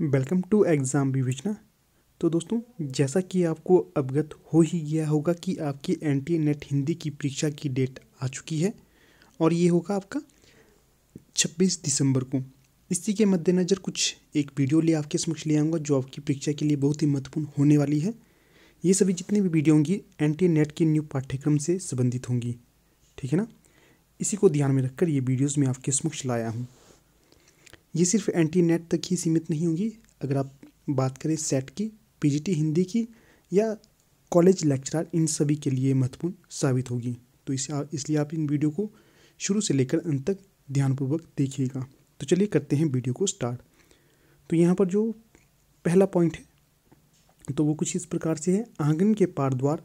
welcome to exam विवेचना तो दोस्तों जैसा कि आपको अवगत हो ही गया होगा कि आपकी एन टी नेट हिंदी की परीक्षा की डेट आ चुकी है और ये होगा आपका 26 दिसंबर को इसी के मद्देनज़र कुछ एक वीडियो ले आपके समक्ष ले आऊँगा जो आपकी परीक्षा के लिए बहुत ही महत्वपूर्ण होने वाली है ये सभी जितनी भी वीडियो होंगी एन टी नेट के न्यू पाठ्यक्रम से संबंधित होंगी ठीक है ना इसी को ध्यान में रखकर ये वीडियोज़ मैं आपके समक्ष लाया हूँ ये सिर्फ एंटी नेट तक ही सीमित नहीं होंगी अगर आप बात करें सेट की पीजीटी हिंदी की या कॉलेज लेक्चरर इन सभी के लिए महत्वपूर्ण साबित होगी तो इस इसलिए आप इन वीडियो को शुरू से लेकर अंत तक ध्यानपूर्वक देखिएगा तो चलिए करते हैं वीडियो को स्टार्ट तो यहाँ पर जो पहला पॉइंट है तो वो कुछ इस प्रकार से है आंगन के पारद्वार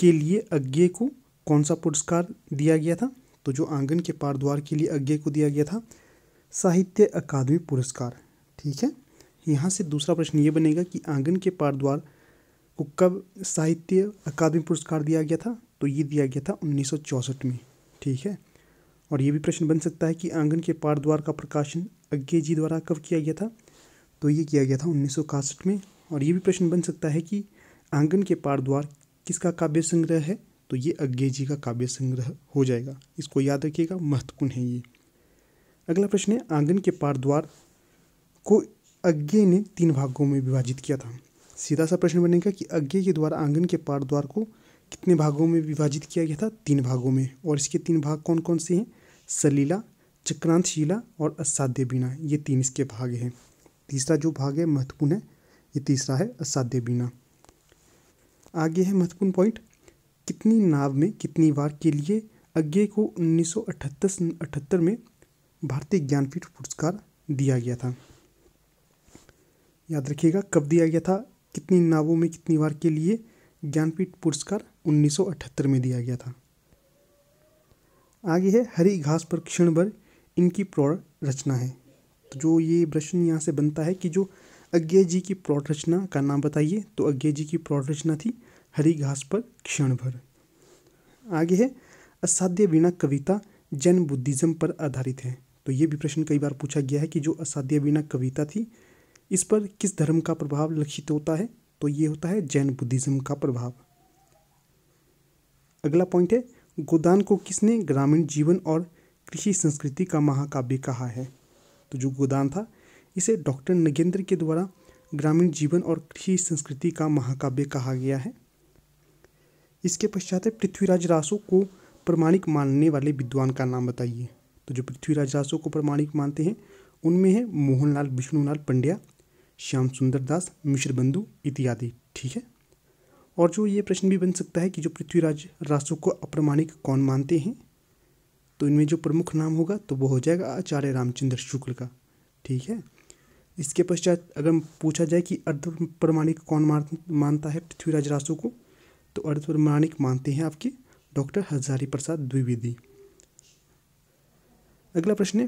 के लिए अज्ञे को कौन सा पुरस्कार दिया गया था तो जो आंगन के पारद्वार के लिए अज्ञे को दिया गया था साहित्य अकादमी पुरस्कार ठीक है यहाँ से दूसरा प्रश्न ये बनेगा कि आंगन के पारद्वार को कब साहित्य अकादमी पुरस्कार दिया गया था तो ये दिया गया था उन्नीस में ठीक है और ये भी प्रश्न बन सकता है कि आंगन के पारद्वार का प्रकाशन अज्ञे जी द्वारा कब किया गया था तो ये किया गया था उन्नीस में और ये भी प्रश्न बन सकता है कि आंगन के पारद्वार किसका काव्य संग्रह है तो ये अज्ञे जी का काव्य संग्रह हो जाएगा इसको याद रखिएगा महत्वपूर्ण है ये अगला प्रश्न है आंगन के पार द्वार को अज्ञे ने तीन भागों में विभाजित किया था सीधा सा प्रश्न बनेगा कि अज्ञे के द्वारा आंगन के पार द्वार को कितने भागों में विभाजित किया गया था तीन भागों में और इसके तीन भाग कौन कौन से हैं सलीला चक्रांतशिला और असाध्य बीना ये तीन इसके भाग हैं तीसरा जो भाग है महत्वपूर्ण है ये तीसरा है असाध्य बीना आगे है महत्वपूर्ण पॉइंट कितनी नाव में कितनी बार के लिए अज्ञे को उन्नीस सौ में भारतीय ज्ञानपीठ पुरस्कार दिया गया था याद रखिएगा कब दिया गया था कितनी नावों में कितनी बार के लिए ज्ञानपीठ पुरस्कार 1978 में दिया गया था आगे है हरी घास पर क्षण भर इनकी प्रौढ़ रचना है तो जो ये प्रश्न यहाँ से बनता है कि जो अज्ञा जी की प्रौढ़ रचना का नाम बताइए तो अज्ञा जी की प्रौढ़ रचना थी हरी घास पर क्षण भर आगे है असाध्य वीणा कविता जैन बुद्धिज़्म पर आधारित है तो ये भी प्रश्न कई बार पूछा गया है कि जो असाध्य बिना कविता थी इस पर किस धर्म का प्रभाव लक्षित होता है तो ये होता है जैन बुद्धिज्म का प्रभाव अगला पॉइंट है गोदान को किसने ग्रामीण जीवन और कृषि संस्कृति का महाकाव्य कहा है तो जो गोदान था इसे डॉक्टर नगेंद्र के द्वारा ग्रामीण जीवन और कृषि संस्कृति का महाकाव्य कहा गया है इसके पश्चात है पृथ्वीराज रासो को प्रमाणिक मानने वाले विद्वान का नाम बताइए तो जो पृथ्वीराज रासो को प्रमाणिक मानते हैं उनमें है मोहनलाल विष्णुलाल पंड्या श्याम सुंदर दास मिश्र बंधु इत्यादि ठीक है और जो ये प्रश्न भी बन सकता है कि जो पृथ्वीराज रासो को अप्रमाणिक कौन मानते हैं तो इनमें जो प्रमुख नाम होगा तो वो हो जाएगा आचार्य रामचंद्र शुक्ल का ठीक है इसके पश्चात अगर पूछा जाए कि अर्ध प्रमाणिक कौन मानता है पृथ्वीराज रासो को तो अर्ध प्रमाणिक मानते हैं आपके डॉक्टर हजारी प्रसाद द्विवेदी अगला प्रश्न है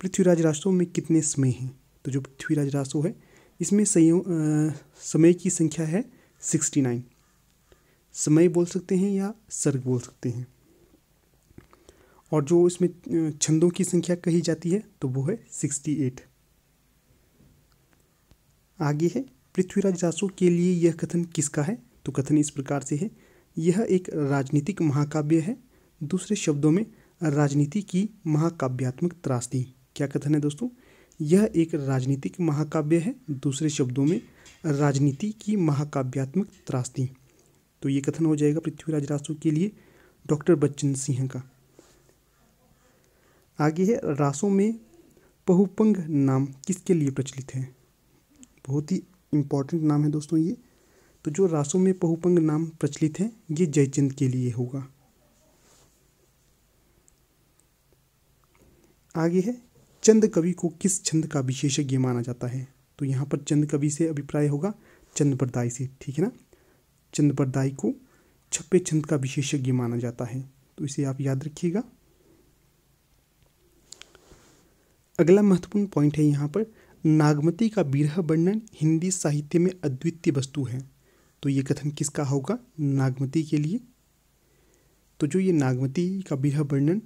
पृथ्वीराज राष्ट्रों में कितने समय हैं तो जो पृथ्वीराज राष्ट्र है इसमें संयोग समय की संख्या है सिक्सटी नाइन समय बोल सकते हैं या सर्ग बोल सकते हैं और जो इसमें छंदों की संख्या कही जाती है तो वो है सिक्सटी एट आगे है पृथ्वीराज रासो के लिए यह कथन किसका है तो कथन इस प्रकार से है यह एक राजनीतिक महाकाव्य है दूसरे शब्दों में राजनीति की महाकाव्यात्मक त्रासदी क्या कथन है दोस्तों यह एक राजनीतिक महाकाव्य है दूसरे शब्दों में राजनीति की महाकाव्यात्मक त्रासदी तो ये कथन हो जाएगा पृथ्वीराज रासू के लिए डॉक्टर बच्चन सिंह का आगे है रासो में पहुपंग नाम किसके लिए प्रचलित है बहुत ही इम्पॉर्टेंट नाम है दोस्तों ये तो जो रासो में पहुपंग नाम प्रचलित है ये जयचंद के लिए होगा आगे है चंद कवि को किस छंद का विशेषज्ञ माना जाता है तो यहाँ पर चंद कवि से अभिप्राय होगा चंद प्रदाई से ठीक है ना चंद प्रदाई को छप्पे छंद का विशेषज्ञ माना जाता है तो इसे आप याद रखिएगा अगला महत्वपूर्ण पॉइंट है यहाँ पर नागमती का बिरह वर्णन हिंदी साहित्य में अद्वितीय वस्तु है तो ये कथन किसका होगा नागमती के लिए तो जो ये नागमती का बिरह वर्णन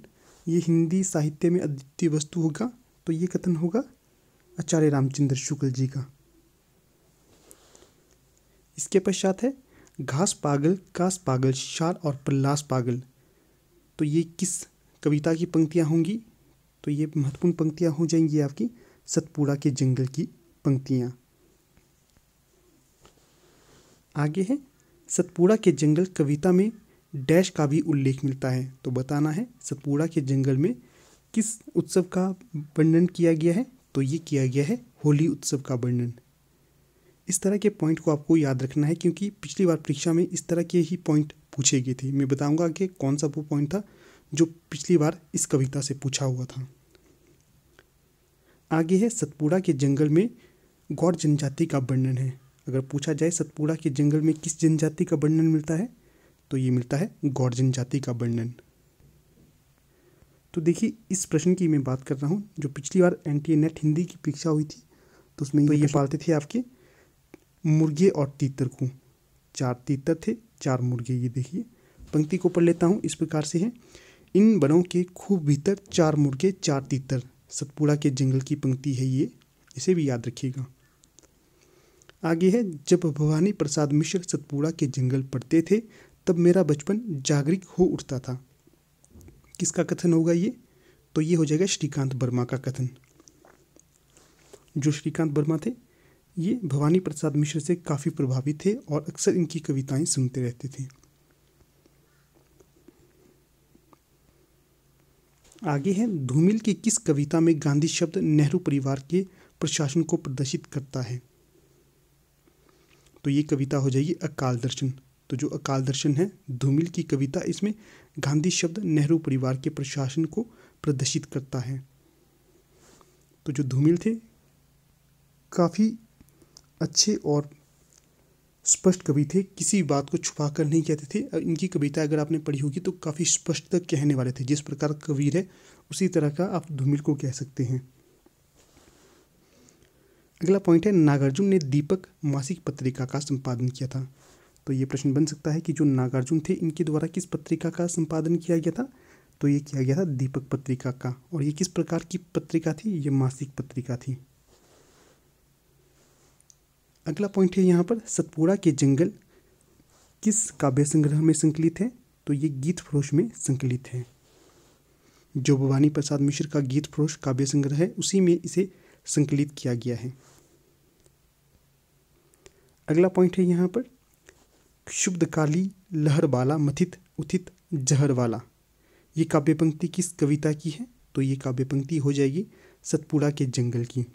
ये हिंदी साहित्य में अद्वितीय वस्तु होगा तो ये कथन होगा आचार्य रामचंद्र शुक्ल जी का इसके पश्चात है घास पागल कास पागल शार और प्रल्लास पागल तो ये किस कविता की पंक्तियाँ होंगी तो ये महत्वपूर्ण पंक्तियाँ हो जाएंगी आपकी सतपुड़ा के जंगल की पंक्तियाँ आगे है सतपुड़ा के जंगल कविता में डैश का भी उल्लेख मिलता है तो बताना है सतपुड़ा के जंगल में किस उत्सव का वर्णन किया गया है तो ये किया गया है होली उत्सव का वर्णन इस तरह के पॉइंट को आपको याद रखना है क्योंकि पिछली बार परीक्षा में इस तरह के ही पॉइंट पूछे गए थे मैं बताऊंगा कि कौन सा वो पॉइंट था जो पिछली बार इस कविता से पूछा हुआ था आगे है सतपुड़ा के जंगल में गौर जनजाति का वर्णन है अगर पूछा जाए सतपुड़ा के जंगल में किस जनजाति का वर्णन मिलता है तो ये मिलता है गौरजन जाति का वर्णन तो देखिए इस प्रश्न की मैं बात कर रहा हूँ जो पिछली बार एन टी नेट हिंदी की परीक्षा हुई थी तो उसमें तो ये पालते थे आपके मुर्गे और तीतर को चार तीतर थे चार मुर्गे ये देखिए पंक्ति को पढ़ लेता हूँ इस प्रकार से है इन बनों के खूब भीतर चार मुर्गे चार तीतर सतपुड़ा के जंगल की पंक्ति है ये इसे भी याद रखिएगा आगे है जब भवानी प्रसाद मिश्र सतपुड़ा के जंगल पढ़ते थे तब मेरा बचपन जागरूक हो उठता था किसका कथन होगा ये तो ये हो जाएगा श्रीकांत वर्मा का कथन जो श्रीकांत वर्मा थे ये भवानी प्रसाद मिश्र से काफ़ी प्रभावित थे और अक्सर इनकी कविताएं सुनते रहते थे आगे है धूमिल की किस कविता में गांधी शब्द नेहरू परिवार के प्रशासन को प्रदर्शित करता है तो ये कविता हो जाएगी अकाल दर्शन तो जो अकाल दर्शन है धूमिल की कविता इसमें गांधी शब्द नेहरू परिवार के प्रशासन को प्रदर्शित करता है तो जो धूमिल थे काफ़ी अच्छे और स्पष्ट कवि थे किसी बात को छुपा कर नहीं कहते थे और इनकी कविता अगर आपने पढ़ी होगी तो काफ़ी स्पष्ट तक कहने वाले थे जिस प्रकार कवीर है उसी तरह का आप धूमिल को कह सकते हैं अगला पॉइंट है नागार्जुन ने दीपक मासिक पत्रिका का संपादन किया था तो ये प्रश्न बन सकता है कि जो नागार्जुन थे इनके द्वारा किस पत्रिका का संपादन किया गया था तो ये किया गया था दीपक पत्रिका का और ये किस प्रकार की पत्रिका थी ये मासिक पत्रिका थी अगला पॉइंट है यहाँ पर सतपुड़ा के जंगल किस काव्य संग्रह में संकलित है तो ये गीत फरोश में संकलित है जो भवानी प्रसाद मिश्र का गीत फरोश काव्य संग्रह है उसी में इसे संकलित किया गया है अगला पॉइंट है यहाँ पर काली लहर वाला मथित उथित जहर वाला ये काव्य पंक्ति किस कविता की है तो ये काव्य पंक्ति हो जाएगी सतपुड़ा के जंगल की